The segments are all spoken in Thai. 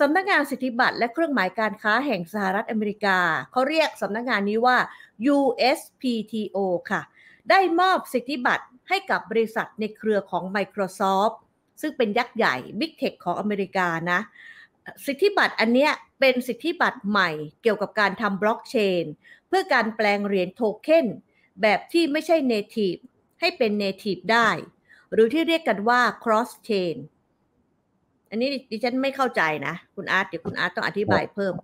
สำนักงานสิทธิบัตรและเครื่องหมายการค้าแห่งสหรัฐอเมริกาเขาเรียกสำนักงานนี้ว่า USPTO ค่ะ ได้มอบสิทธิบัตรให้กับบริษัทในเครือของ Microsoft ซึ่งเป็นยักษ์ใหญ่ Big Tech ของอเมริกานะ สิทธิบัตรอันเนี้ยเป็นสิทธิบัตรใหม่เกี่ยวกับการทำบล็อกเชนเพื่อการแปลงเหรียญโทเค็นแบบที่ไม่ใช่ Native ให้เป็น Native ได้ หรือที่เรียกกันว่า cross chain อันนี้ดิฉันไม่เข้าใจนะ คุณอาร์ตเดี๋ยวคุณอาร์ตต้องอธิบายเพิ่ม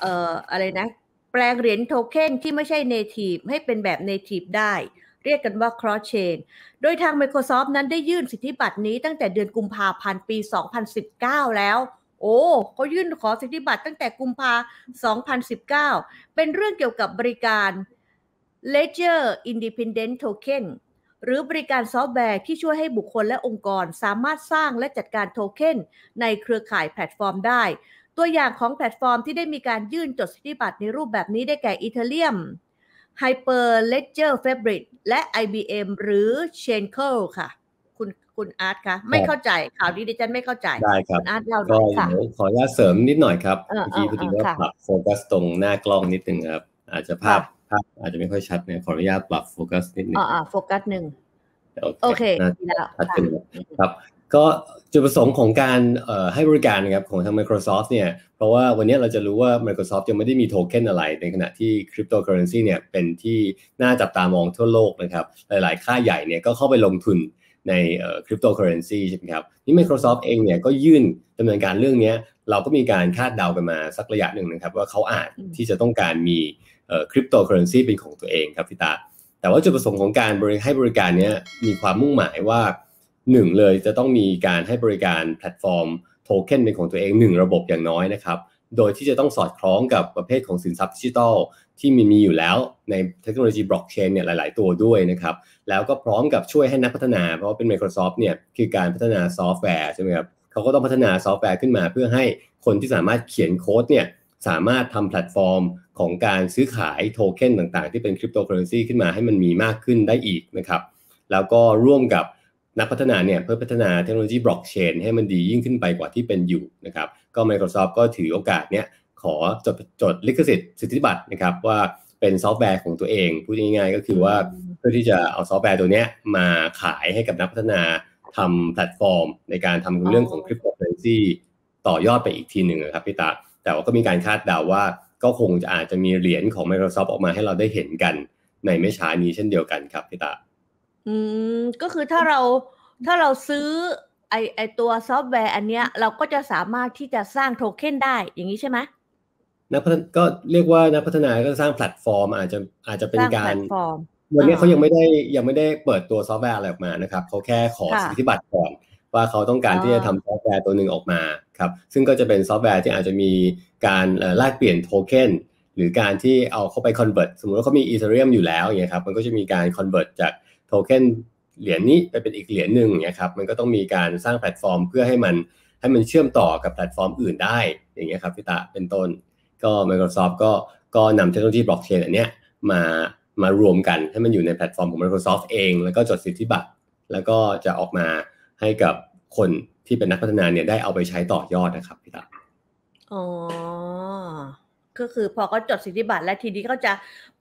เอ่ออะไรนะแปลงเหรียญโทเค็นที่ไม่ใช่เนทีฟให้เป็นแบบเนทีฟได้ เรียกกันว่า cross chain โดยทาง Microsoft นั้นได้ยื่นสิทธิบัตรนี้ตั้งแต่เดือนกุมภาพันธ์ปี 2019 แล้ว โอ้เขายื่นขอสิทธิบัตรตั้งแต่กุมภา 2019 เป็นเรื่องเกี่ยวกับบริการ Ledger Independent Token หรือบริการซอฟต์แวร์ที่ช่วยให้บุคคลและองค์กรสามารถสร้างและจัดการโทเค็นในเครือข่ายแพลตฟอร์มได้ ตัวอย่างของแพลตฟอร์มที่ได้มีการยื่นจดสิทธิบัตรในรูปแบบนี้ได้แก่อีเทเรียม Hyperledger Fabric และ IBM หรือ c h a i n c o ค่ะ คุณคุณอาร์ตคะไม่เข้าใจข่าวนี้ดิฉันไม่เข้าใจได้ครับอาร์ตเราก็ขออนุญาตเสริมนิดหน่อยครับเมื่อกี้พอดีว่าปรับโฟกัสตรงหน้ากล้องนิดนึงครับอาจจะภาพาอาจจะไม่ค่อยชัดเนี่ยขออนุญาตปรับโฟกัสนิดนึงอ่าโฟกัสหนึ่งโอเคแล้วครับ ก็จุดประสงค์ของการให้บริการนะครับของทาง Microsoft เนี่ย เพราะว่าวันนี้เราจะรู้ว่า Microsoft ยังไม่ได้มีโทเค็นอะไร ในขณะที่คริปโตเคอเรนซีเนี่ยเป็นที่น่าจับตามองทั่วโลกนะครับ หลายๆ ค่าใหญ่เนี่ยก็เข้าไปลงทุนในคริปโตเคอเรนซีใช่ไหมครับนี่ Microsoft เองเนี่ยก็ยื่นดำเนินการเรื่องนี้เราก็มีการคาดเดากันมาสักระยะหนึ่งนะครับว่าเขาอาจที่จะต้องการมีคริปโตเคอเรนซีเป็นของตัวเองครับพี่ตาแต่ว่าจุดประสงค์ของการบริให้บริการนี้มีความมุ่งหมายว่าหนึ่งเลยจะต้องมีการให้บริการแพลตฟอร์มโทเค็นเป็นของตัวเองหนึ่งระบบอย่างน้อยนะครับโดยที่จะต้องสอดคล้องกับประเภทของสินทรัพย์ดิจิทัลที่มีมีอยู่แล้วในเทคโนโลยีบล็อกเชนเนี่ยหลาย ๆ ตัวด้วยนะครับแล้วก็พร้อมกับช่วยให้นักพัฒนาเพราะว่าเป็น Microsoft เนี่ยคือการพัฒนาซอฟต์แวร์ใช่ไหมครับเขาก็ต้องพัฒนาซอฟต์แวร์ขึ้นมาเพื่อให้คนที่สามารถเขียนโค้ดเนี่ยสามารถทำแพลตฟอร์มของการซื้อขายโทเค็นต่างๆที่เป็นคริปโตเคอเรนซีขึ้นมาให้มันมีมากขึ้นได้อีกนะครับแล้วก็ร่วมกับนักพัฒนาเนี่ยเพื่อพัฒนาเทคโนโลยีบล็อกเชนให้มันดียิ่งขึ้นไปกว่าที่เป็นอยู่นะครับก็ Microsoft ก็ถือโอกาสเนี่ยขอจดจดลิขสิทธิ์สิทธิบัตรนะครับว่าเป็นซอฟต์แวร์ของตัวเองพูดง่ายๆ ก็คือว่าเพื่อที่จะเอาซอฟต์แวร์ตัวเนี้ยมาขายให้กับนักพัฒนาทำแพลตฟอร์มในการทำเรื่องของคริปโตเคอเรนซีต่อยอดไปอีกทีหนึ่งครับพี่ตาแต่ว่าก็มีการคาดเดาวว่า ก็คงจะอาจจะมีเหรียญของ Microsoft ออกมาให้เราได้เห็นกันในไม่ช้านี้เช่นเดียวกันครับพี่ตาอืม ก็คือถ้าเราถ้าเราซื้อไอไอตัวซอฟต์แวร์อันเนี้ยเราก็จะสามารถที่จะสร้างโทเค็นได้อย่างนี้ใช่ไหมนักพัฒนก็เรียกว่านักพัฒนาก็สร้างแพลตฟอร์ม อาจจะอาจจะเป็นการวันนี้เขายังไม่ได้ยังไม่ได้เปิดตัวซอฟต์แวร์อะไรออกมานะครับเขาแค่ขอสิทธิบัตรก่อนว่าเขาต้องการที่จะทำซอฟต์แวร์ตัวหนึ่งออกมาครับ ซึ่งก็จะเป็นซอฟต์แวร์ที่อาจจะมีการแลกเปลี่ยนโทเค็นหรือการที่เอาเข้าไป convert สมมติว่าเขามี Ethereum อยู่แล้วอย่างเงี้ยครับมันก็จะมีการ convert จากโทเค็นเหรียญนี้ไปเป็นอีกเหรียญหนึ่งอย่างเงี้ยครับมันก็ต้องมีการสร้างแพลตฟอร์มเพื่อให้มันให้มันเชื่อมต่อกับแพลตฟอร์มอื่นได้อย่างเงี้ยครับพี่ตาเป็นต้น ก็ Microsoft ก็ก็นำเทคโนโลยีบล็อกเชนอันเนี้ยมามารวมกันให้มันอยู่ในแพลตฟอร์มของ Microsoft เอง แล้วก็จดสิทธิบัตร แล้วก็จะออกมาให้กับคนที่เป็นนักพัฒนาเนี่ย ได้เอาไปใช้ต่อยอดนะครับพี่ตาอ๋อก็คือพอเขาจดสิทธิบัตรและทีนี้เขาจะ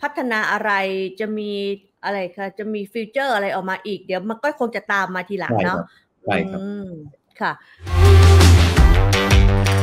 พัฒนาอะไรจะมีอะไรคะจะมีฟิวเจอร์อะไรออกมาอีกเดี๋ยวมันก็คงจะตามมาทีหลังเนาะใช่ครับค่ะ